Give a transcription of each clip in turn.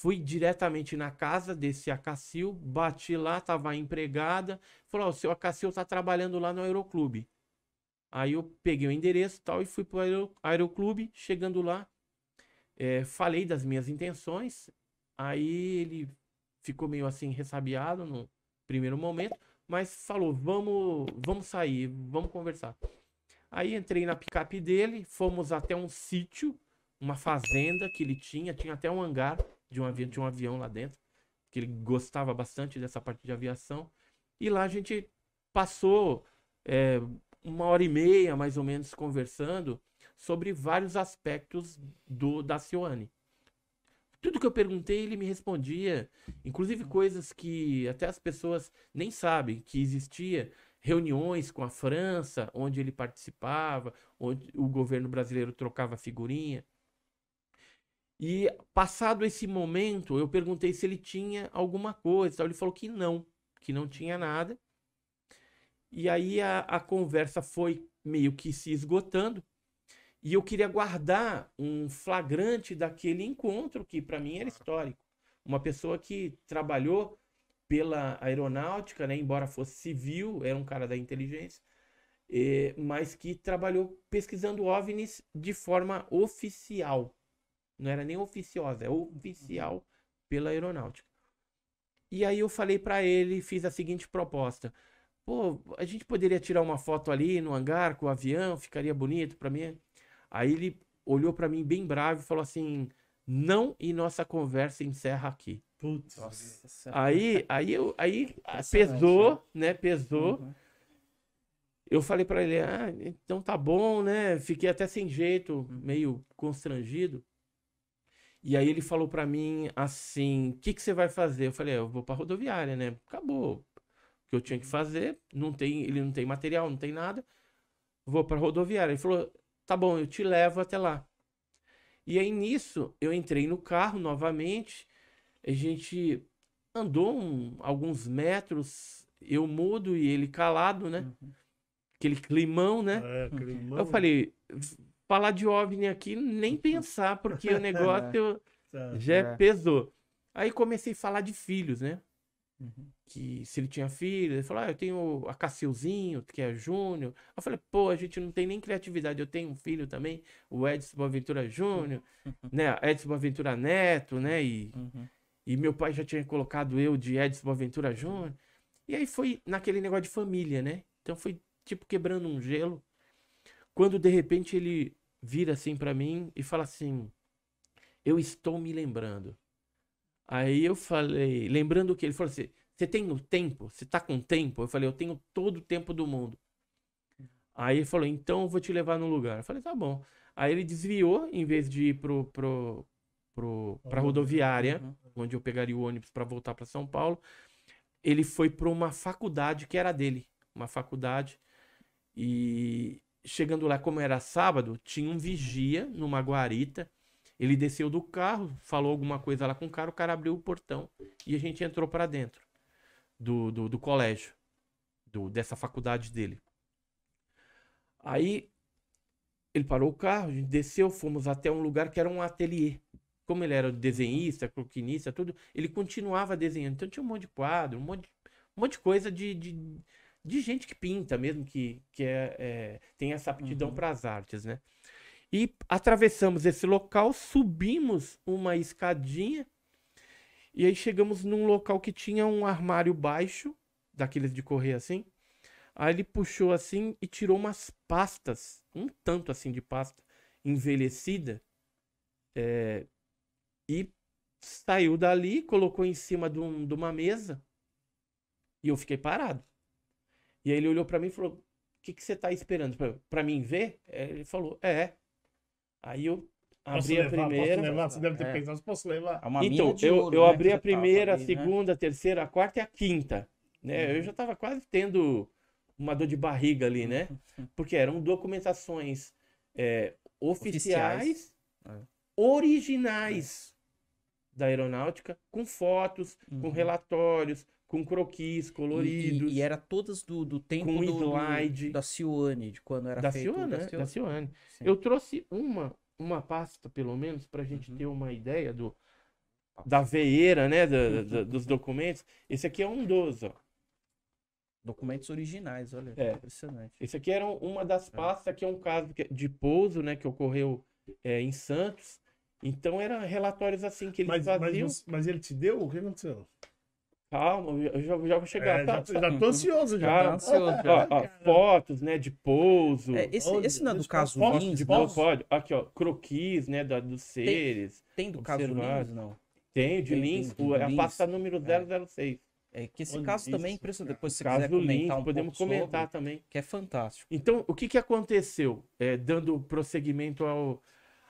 Fui diretamente na casa desse Acacil, bati lá, tava empregada. Falou: oh, o seu Acacil tá trabalhando lá no aeroclube. Aí eu peguei o endereço tal e fui pro aer aeroclube. Chegando lá, é, falei das minhas intenções. Aí ele ficou meio assim ressabiado no primeiro momento, mas falou: vamos, vamos sair, vamos conversar. Aí entrei na picape dele, fomos até um sítio, uma fazenda que ele tinha, tinha até um hangar de um, avião, de um avião lá dentro, que ele gostava bastante dessa parte de aviação. E lá a gente passou é, uma hora e meia, mais ou menos, conversando sobre vários aspectos do da Cioane. Tudo que eu perguntei, ele me respondia, inclusive coisas que até as pessoas nem sabem que existia reuniões com a França, onde ele participava, onde o governo brasileiro trocava figurinha. E passado esse momento, eu perguntei se ele tinha alguma coisa. ele falou que não, que não tinha nada. E aí a, a conversa foi meio que se esgotando. E eu queria guardar um flagrante daquele encontro, que para mim era histórico. Uma pessoa que trabalhou pela aeronáutica, né, embora fosse civil, era um cara da inteligência, eh, mas que trabalhou pesquisando OVNIs de forma oficial. Não era nem oficiosa, é oficial uhum. pela aeronáutica. E aí eu falei para ele, fiz a seguinte proposta. Pô, a gente poderia tirar uma foto ali no hangar com o avião, ficaria bonito para mim. Aí ele olhou para mim bem bravo e falou assim: "Não, e nossa conversa encerra aqui". Putz. Nossa. Aí, aí eu, aí pesou, né? né? Pesou. Uhum. Eu falei para ele: "Ah, então tá bom, né? Fiquei até sem jeito, uhum. meio constrangido". E aí ele falou para mim assim: o que, que você vai fazer? Eu falei: ah, eu vou pra rodoviária, né? Acabou. O que eu tinha que uhum. fazer, não tem, ele não tem material, não tem nada. Vou pra rodoviária. Ele falou: tá bom, eu te levo até lá. E aí nisso, eu entrei no carro novamente, a gente andou um, alguns metros, eu mudo e ele calado, né? Uhum. Aquele climão, né? É, uhum. climão. Eu falei, falar de OVNI aqui, nem pensar, porque o negócio tá, tá. já é, é. pesou. Aí comecei a falar de filhos, né? Uhum. Que se ele tinha filhos, ele falou: ah, eu tenho a Cacilzinho, que é Júnior. Eu falei: pô, a gente não tem nem criatividade. Eu tenho um filho também, o Edson Boaventura Júnior, uhum. né? Edson Boaventura Neto, né? E, uhum. e meu pai já tinha colocado eu de Edson Boaventura Júnior. E aí foi naquele negócio de família, né? Então foi tipo quebrando um gelo. Quando de repente ele vira assim para mim e fala assim: Eu estou me lembrando. Aí eu falei, lembrando o que? Ele falou assim: Você tem o tempo? Você tá com tempo? Eu falei: Eu tenho todo o tempo do mundo. Aí ele falou: Então eu vou te levar num lugar. Eu falei: Tá bom. Aí ele desviou, em vez de ir pro, pro, pro, pra uhum, rodoviária, uhum. onde eu pegaria o ônibus para voltar para São Paulo, ele foi para uma faculdade que era dele. Uma faculdade. E, chegando lá, como era sábado, tinha um vigia numa guarita. Ele desceu do carro, falou alguma coisa lá com o cara, o cara abriu o portão e a gente entrou para dentro do, do, do colégio, do, dessa faculdade dele. Aí ele parou o carro, a gente desceu, fomos até um lugar que era um ateliê. Como ele era desenhista, croquinista, tudo, ele continuava desenhando. Então tinha um monte de quadro, um monte, um monte de coisa de, de de gente que pinta mesmo, que, que é, é tem essa aptidão uhum. para as artes, né? E atravessamos esse local, subimos uma escadinha e aí chegamos num local que tinha um armário baixo, daqueles de correr assim. Aí ele puxou assim e tirou umas pastas, um tanto assim de pasta envelhecida, é, e saiu dali, colocou em cima de, um, de uma mesa e eu fiquei parado. E aí ele olhou para mim e falou: O que, que você tá esperando? para mim ver? É, ele falou: É. Aí eu abri levar, a primeira. Posso levar? Você deve ter é. pensado, posso levar. É então, eu, ouro, eu né, abri a primeira, a né? segunda, né? a terceira, a quarta e a quinta. Né? Uhum. Eu já estava quase tendo uma dor de barriga ali, né? Porque eram documentações é, oficiais, oficiais. É. originais da aeronáutica com fotos, uhum. com relatórios, com croquis coloridos. E, e, e era todas do, do tempo com do, slide, do, da Cione, de quando era da feito. Cione, da Cione, né? da Cione. Eu trouxe uma uma pasta, pelo menos, para a gente uhum. ter uma ideia do da veeira, né, dos documentos. Esse aqui é um dos, ó. Documentos originais, olha, é. impressionante. Esse aqui era uma das é. pastas, que é um caso de pouso, né, que ocorreu é, em Santos então eram relatórios assim que eles mas, faziam. Mas, mas, ele te deu? O que aconteceu? Calma, eu já, já vou chegar. É, tá, já, tá, já tô ansioso já. Tá, tá ansioso, ó, ó, fotos, né, de pouso. É, esse, onde, esse não é do caso Lins, de pouso, pode. Aqui, ó, croquis, né, da, dos seres. Tem, tem do caso Lins, não? Tem, de tem, Lins, é a pasta número 006. É, é que esse onde caso isso, também, cara. É depois se caso quiser comentar um podemos comentar sobre, também. Que é fantástico. Então, o que que aconteceu, é, dando prosseguimento ao,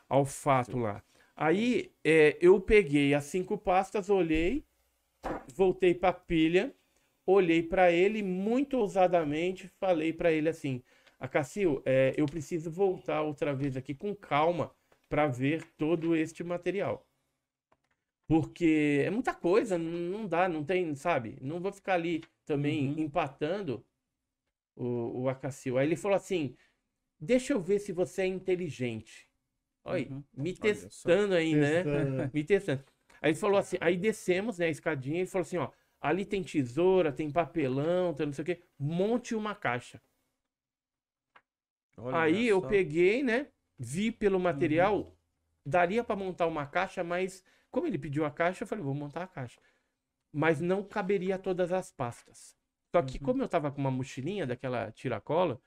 ao fato Sim. lá? Aí é, eu peguei as cinco pastas, olhei, voltei para a pilha, olhei para ele muito ousadamente, falei para ele assim: Acacil, ah, é, eu preciso voltar outra vez aqui com calma para ver todo este material. Porque é muita coisa, não dá, não tem, sabe? Não vou ficar ali também uhum. empatando o, o Acacil. Aí ele falou assim: Deixa eu ver se você é inteligente. Olha, uhum. me testando Olha, aí, né? testando. né? me testando. Aí ele falou assim, aí descemos, né, a escadinha, ele falou assim, ó, ali tem tesoura, tem papelão, tem não sei o quê, monte uma caixa. Olha aí eu só. peguei, né, vi pelo material, uhum. daria para montar uma caixa, mas como ele pediu a caixa, eu falei, vou montar a caixa. Mas não caberia todas as pastas. Só que uhum. como eu tava com uma mochilinha daquela tiracola, cola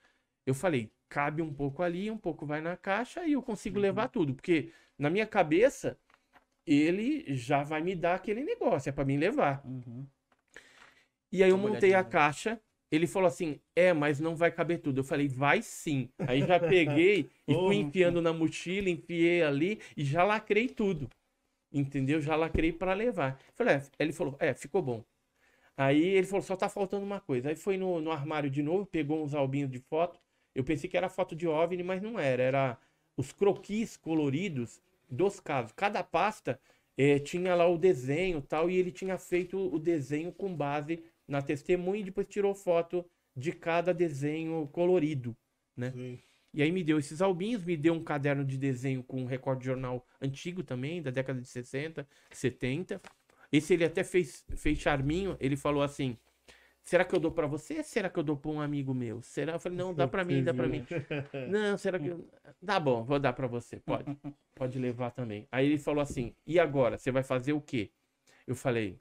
eu falei, cabe um pouco ali, um pouco vai na caixa e eu consigo uhum. levar tudo. Porque na minha cabeça, ele já vai me dar aquele negócio, é para mim levar. Uhum. E aí eu montei a né? caixa. Ele falou assim: é, mas não vai caber tudo. Eu falei: vai sim. Aí já peguei e fui enfiando na mochila, enfiei ali e já lacrei tudo. Entendeu? Já lacrei para levar. Falei, é. Ele falou: é, ficou bom. Aí ele falou: só tá faltando uma coisa. Aí foi no, no armário de novo, pegou uns albinhos de foto, eu pensei que era foto de OVNI, mas não era. Era os croquis coloridos dos casos. Cada pasta eh, tinha lá o desenho tal, e ele tinha feito o desenho com base na testemunha e depois tirou foto de cada desenho colorido, né? Sim. E aí me deu esses albinhos, me deu um caderno de desenho com um recorde de jornal antigo também, da década de 60, 70. Esse ele até fez, fez charminho, ele falou assim, Será que eu dou para você? Será que eu dou para um amigo meu? Será? Eu falei, não, dá para mim, dá para mim. Não, será que Tá bom, vou dar para você, pode. Pode levar também. Aí ele falou assim: "E agora, você vai fazer o quê?" Eu falei: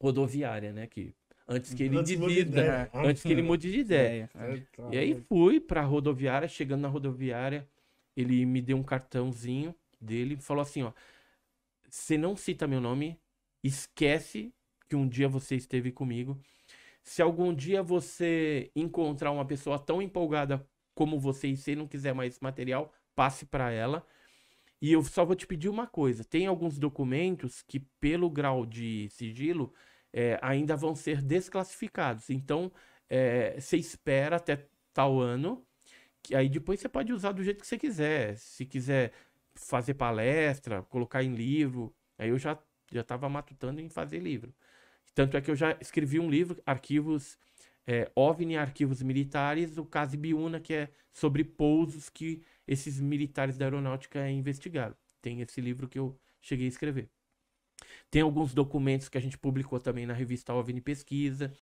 "Rodoviária, né, que antes que ele antes divida, antes que ele mude de ideia". É, é, tá. E aí fui para rodoviária, chegando na rodoviária, ele me deu um cartãozinho dele, falou assim, ó: "Você não cita meu nome, esquece que um dia você esteve comigo se algum dia você encontrar uma pessoa tão empolgada como você e você não quiser mais esse material, passe para ela. E eu só vou te pedir uma coisa: tem alguns documentos que, pelo grau de sigilo, é, ainda vão ser desclassificados. Então, é, você espera até tal ano, que aí depois você pode usar do jeito que você quiser. Se quiser fazer palestra, colocar em livro, aí eu já já estava matutando em fazer livro. Tanto é que eu já escrevi um livro, Arquivos é, OVNI, Arquivos Militares, o caso Biuna que é sobre pousos que esses militares da aeronáutica investigaram. Tem esse livro que eu cheguei a escrever. Tem alguns documentos que a gente publicou também na revista OVNI Pesquisa,